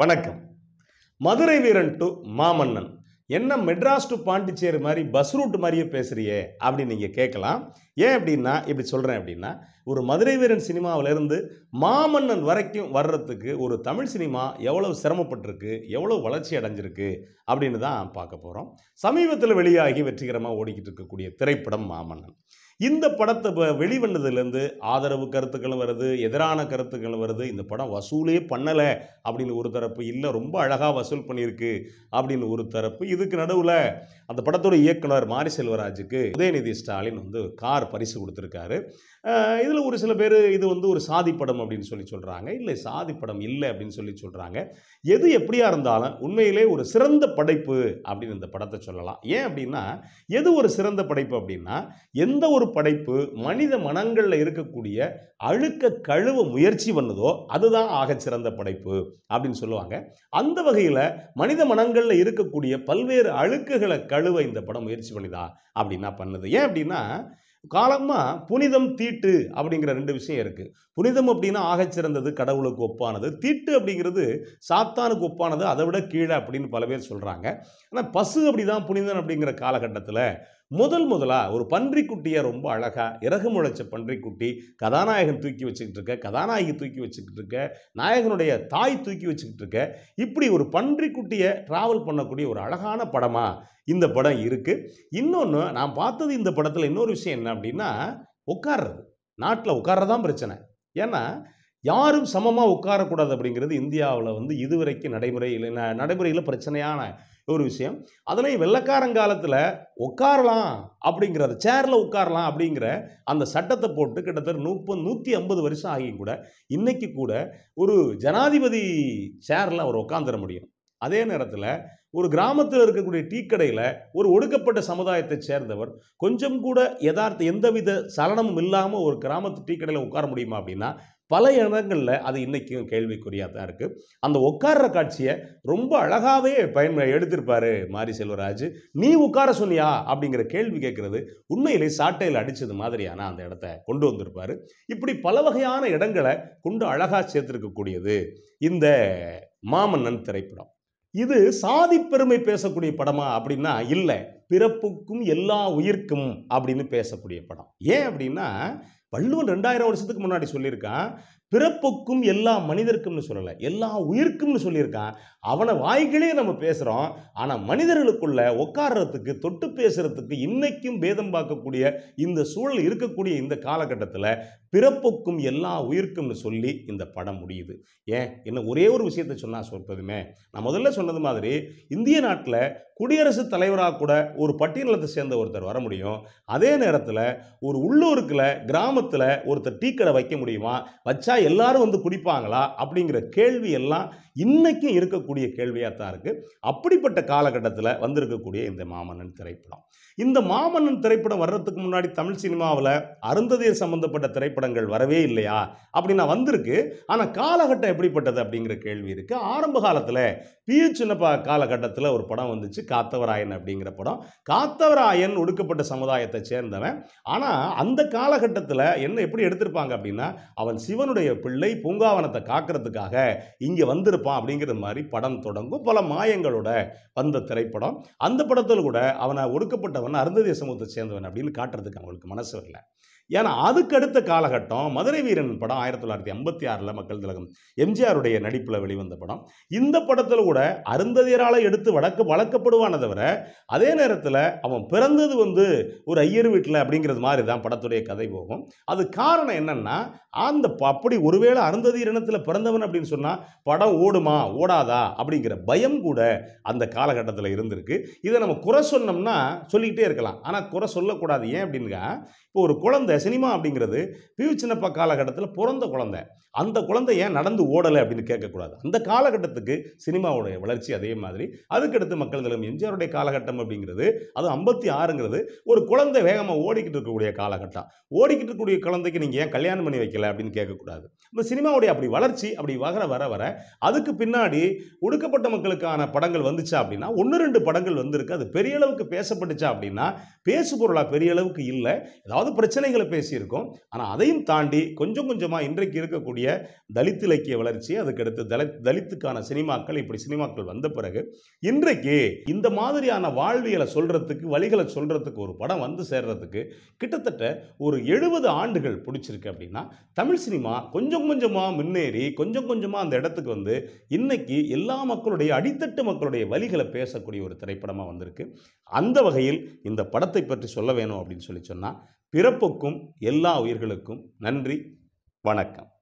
வணக்கம் மதுரை வீரன் டு மாமன்னன் என்ன மெட்ராஸ் டு பாண்டிச்சேரி மாதிரி பஸ் ரூட் மாதிரியே பேசுகிறியே அப்படின்னு நீங்கள் கேட்கலாம் ஏன் அப்படின்னா இப்படி சொல்கிறேன் அப்படின்னா ஒரு மதுரை வீரன் சினிமாவிலேருந்து மாமன்னன் வரைக்கும் வர்றதுக்கு ஒரு தமிழ் சினிமா எவ்வளவு சிரமப்பட்டிருக்கு எவ்வளோ வளர்ச்சி அடைஞ்சிருக்கு அப்படின்னு தான் பார்க்க போகிறோம் சமீபத்தில் வெளியாகி வெற்றிகரமாக ஓடிக்கிட்டு இருக்கக்கூடிய திரைப்படம் மாமன்னன் இந்த படத்தை வெளிவந்ததுலேருந்து ஆதரவு கருத்துக்களும் வருது எதிரான கருத்துக்களும் வருது இந்த படம் வசூலே பண்ணலை அப்படின்னு ஒரு தரப்பு இல்லை ரொம்ப அழகாக வசூல் பண்ணியிருக்கு அப்படின்னு ஒரு தரப்பு இதுக்கு நடுவில் அந்த படத்தோட இயக்குனர் மாரி செல்வராஜுக்கு உதயநிதி ஸ்டாலின் வந்து கார் பரிசு கொடுத்துருக்காரு இதில் ஒரு சில பேர் இது வந்து ஒரு சாதி படம் அப்படின்னு சொல்லி சொல்கிறாங்க இல்லை சாதி படம் இல்லை அப்படின்னு சொல்லி சொல்கிறாங்க எது எப்படியா இருந்தாலும் உண்மையிலே ஒரு சிறந்த படைப்பு அப்படின்னு இந்த படத்தை சொல்லலாம் ஏன் அப்படின்னா எது ஒரு சிறந்த படைப்பு அப்படின்னா எந்த ஒரு ஒரு படைப்பு மனித மனங்களில் இருக்கக்கூடிய அழுக்க கழுவ முயற்சி பண்ணுதோ அதுதான் ஆகச்சிறந்த படைப்பு அப்படின்னு சொல்லுவாங்க அந்த வகையில் மனித மனங்களில் இருக்கக்கூடிய பல்வேறு அழுக்குகளை கழுவ இந்த படம் முயற்சி பண்ணிதா அப்படின்னா பண்ணுது ஏன் அப்படின்னா காலமாக புனிதம் தீட்டு அப்படிங்கிற ரெண்டு விஷயம் இருக்குது புனிதம் அப்படின்னா ஆகச்சிறந்தது கடவுளுக்கு ஒப்பானது தீட்டு அப்படிங்கிறது சாத்தானுக்கு ஒப்பானது அதை விட கீழே அப்படின்னு பல பேர் சொல்கிறாங்க ஆனால் பசு அப்படி தான் புனிதன் அப்படிங்கிற காலகட்டத்தில் முதல் முதலாக ஒரு பன்றிக்குட்டியை ரொம்ப அழகாக இறகு முளைச்ச பன்றிக்குட்டி கதாநாயகன் தூக்கி வச்சுக்கிட்டு இருக்க கதாநாயகி தூக்கி வச்சுக்கிட்டு இருக்க நாயகனுடைய தாய் தூக்கி வச்சுக்கிட்டு இருக்க இப்படி ஒரு பன்றிக்குட்டியை ட்ராவல் பண்ணக்கூடிய ஒரு அழகான படமாக இந்த படம் இருக்குது இன்னொன்று நான் பார்த்தது இந்த படத்தில் இன்னொரு விஷயம் என்ன அப்படின்னா உட்கார்றது நாட்டில் உட்கார்றதான் பிரச்சனை ஏன்னா யாரும் சமமாக உட்காரக்கூடாது அப்படிங்கிறது இந்தியாவில் வந்து இதுவரைக்கும் நடைமுறையில் நடைமுறையில் பிரச்சனையான ஒரு விஷயம் அதுலேயும் வெள்ளக்காரங்காலத்தில் உட்காரலாம் அப்படிங்கிறத சேரில் உட்காரலாம் அப்படிங்கிற அந்த சட்டத்தை போட்டு கிட்டத்தட்ட நூப்ப நூற்றி ஐம்பது வருஷம் ஆகியும் கூட இன்றைக்கி கூட ஒரு ஜனாதிபதி சேரில் அவர் உட்காந்துட முடியும் அதே நேரத்தில் ஒரு கிராமத்தில் இருக்கக்கூடிய டீ கடையில் ஒரு ஒடுக்கப்பட்ட சமுதாயத்தை சேர்ந்தவர் கொஞ்சம் கூட எதார்த்த எந்தவித சலனமும் இல்லாமல் ஒரு கிராமத்து டீ கடையில் உட்கார முடியுமா அப்படின்னா பல இடங்களில் அது இன்றைக்கும் கேள்விக்குறியாக தான் இருக்குது அந்த உட்கார்ற காட்சியை ரொம்ப அழகாகவே பயன் எடுத்திருப்பாரு மாரி செல்வராஜ் நீ உட்கார சொன்னியா அப்படிங்கிற கேள்வி கேட்குறது உண்மையிலே சாட்டையில் அடித்தது மாதிரியான அந்த இடத்த கொண்டு வந்திருப்பார் இப்படி பல வகையான இடங்களை கொண்டு அழகாக சேர்த்துருக்கக்கூடியது இந்த மாமன்னன் திரைப்படம் இது சாதி பெருமை பேசக்கூடிய படமா அப்படின்னா இல்லை பிறப்புக்கும் எல்லா உயிர்க்கும் அப்படின்னு பேசக்கூடிய படம் ஏன் அப்படின்னா வள்ளுவன் ரெண்டாயிரம் வருஷத்துக்கு முன்னாடி சொல்லியிருக்கான் பிறப்புக்கும் எல்லா மனிதருக்கும்னு சொல்லலை எல்லா உயிருக்கும்னு சொல்லியிருக்கான் அவனை வாய்களே நம்ம பேசுகிறோம் ஆனால் மனிதர்களுக்குள்ள உட்காடுறதுக்கு தொட்டு பேசுறதுக்கு இன்னைக்கும் பேதம் பார்க்கக்கூடிய இந்த சூழல் இருக்கக்கூடிய இந்த காலகட்டத்தில் பிறப்புக்கும் எல்லா உயிர்க்கும்னு சொல்லி இந்த படம் முடியுது ஏன் என்ன ஒரே ஒரு விஷயத்த சொன்னால் சொல்கிறதுமே நான் முதல்ல சொன்னது மாதிரி இந்திய நாட்டில் குடியரசுத் தலைவராக கூட ஒரு பட்டியலத்தை சேர்ந்த ஒருத்தர் வர முடியும் அதே நேரத்தில் ஒரு உள்ளூருக்கில் கிராமத்தில் ஒருத்தர் டீ கடை வைக்க முடியுமா வச்சா எல்லாரும் வந்து குடிப்பாங்களா அப்படிங்கிற கேள்வி எல்லாம் இன்றைக்கும் இருக்கக்கூடிய கேள்வியாக தான் இருக்குது அப்படிப்பட்ட காலகட்டத்தில் வந்திருக்கக்கூடிய இந்த மாமன்னன் திரைப்படம் இந்த மாமன்னன் திரைப்படம் வர்றதுக்கு முன்னாடி தமிழ் சினிமாவில் அருந்ததியர் சம்மந்தப்பட்ட திரைப்படம் திரைப்படங்கள் வரவே இல்லையா அப்படின்னா வந்திருக்கு ஆனால் காலகட்டம் எப்படிப்பட்டது அப்படிங்கிற கேள்வி இருக்குது ஆரம்ப காலத்தில் சின்னப்பா காலகட்டத்தில் ஒரு படம் வந்துச்சு காத்தவராயன் அப்படிங்கிற படம் காத்தவராயன் ஒடுக்கப்பட்ட சமுதாயத்தை சேர்ந்தவன் ஆனால் அந்த காலகட்டத்தில் என்ன எப்படி எடுத்திருப்பாங்க அப்படின்னா அவன் சிவனுடைய பிள்ளை பூங்காவனத்தை காக்கிறதுக்காக இங்கே வந்திருப்பான் அப்படிங்கிற மாதிரி படம் தொடங்கும் பல மாயங்களோட வந்த திரைப்படம் அந்த படத்தில் கூட அவனை ஒடுக்கப்பட்டவன் அருந்ததிய சமூகத்தை சேர்ந்தவன் அப்படின்னு காட்டுறதுக்கு அவங்களுக்கு மனசு வரல ஏன்னா அதுக்கடுத்த காலகட்டம் மதுரை வீரன் படம் ஆயிரத்தி தொள்ளாயிரத்தி ஐம்பத்தி ஆறில் மக்கள் திலகம் எம்ஜிஆருடைய நடிப்பில் வெளிவந்த படம் இந்த படத்தில் கூட அருந்ததியரால் எடுத்து வழக்கு வளர்க்கப்படுவான தவிர அதே நேரத்தில் அவன் பிறந்தது வந்து ஒரு ஐயர் வீட்டில் அப்படிங்கிறது மாதிரி தான் படத்துடைய கதை போகும் அது காரணம் என்னென்னா அந்த அப்படி ஒருவேளை இனத்தில் பிறந்தவன் அப்படின்னு சொன்னால் படம் ஓடுமா ஓடாதா அப்படிங்கிற பயம் கூட அந்த காலகட்டத்தில் இருந்திருக்கு இதை நம்ம குறை சொன்னோம்னா சொல்லிக்கிட்டே இருக்கலாம் ஆனால் குறை சொல்லக்கூடாது ஏன் அப்படின்னா இப்போ ஒரு குழந்தை சினிமா அப்படிங்கிறது பிவி சின்னப்பா காலகட்டத்தில் பிறந்த குழந்தை அந்த குழந்தை ஏன் நடந்து ஓடலை அப்படின்னு கேட்கக்கூடாது அந்த காலகட்டத்துக்கு சினிமாவுடைய வளர்ச்சி அதே மாதிரி அதுக்கடுத்து மக்கள் நிலம் எம்ஜிஆருடைய காலகட்டம் அப்படிங்கிறது அது ஐம்பத்தி ஆறுங்கிறது ஒரு குழந்தை வேகமாக ஓடிக்கிட்டு இருக்கக்கூடிய காலகட்டம் ஓடிக்கிட்டு இருக்கக்கூடிய குழந்தைக்கு நீங்கள் ஏன் கல்யாணம் பண்ணி வைக்கல அப்படின்னு கேட்கக்கூடாது இந்த சினிமாவுடைய அப்படி வளர்ச்சி அப்படி வகர வர வர அதுக்கு பின்னாடி ஒடுக்கப்பட்ட மக்களுக்கான படங்கள் வந்துச்சா அப்படின்னா ஒன்று ரெண்டு படங்கள் வந்திருக்கு அது பெரிய அளவுக்கு பேசப்பட்டுச்சா அப்படின்னா பேசு பொருளாக பெரிய அளவுக்கு இல்லை ஏதாவது பிரச்சனைகளை பேசியிருக்கோம் ஆனால் அதையும் தாண்டி கொஞ்சம் கொஞ்சமாக இன்றைக்கு இருக்கக்கூடிய தலித் இலக்கிய வளர்ச்சி அதுக்கடுத்து தலித் தலித்துக்கான சினிமாக்கள் இப்படி சினிமாக்கள் வந்த பிறகு இன்றைக்கு இந்த மாதிரியான வாழ்வியலை சொல்கிறதுக்கு வழிகளை சொல்கிறதுக்கு ஒரு படம் வந்து சேர்றதுக்கு கிட்டத்தட்ட ஒரு எழுபது ஆண்டுகள் பிடிச்சிருக்கு அப்படின்னா தமிழ் சினிமா கொஞ்சம் கொஞ்சமாக முன்னேறி கொஞ்சம் கொஞ்சமாக அந்த இடத்துக்கு வந்து இன்றைக்கி எல்லா மக்களுடைய அடித்தட்டு மக்களுடைய வழிகளை பேசக்கூடிய ஒரு திரைப்படமாக வந்திருக்கு அந்த வகையில் இந்த படத்தை பற்றி சொல்ல வேணும் அப்படின்னு சொல்லி சொன்னால் பிறப்புக்கும் எல்லா உயிர்களுக்கும் நன்றி வணக்கம்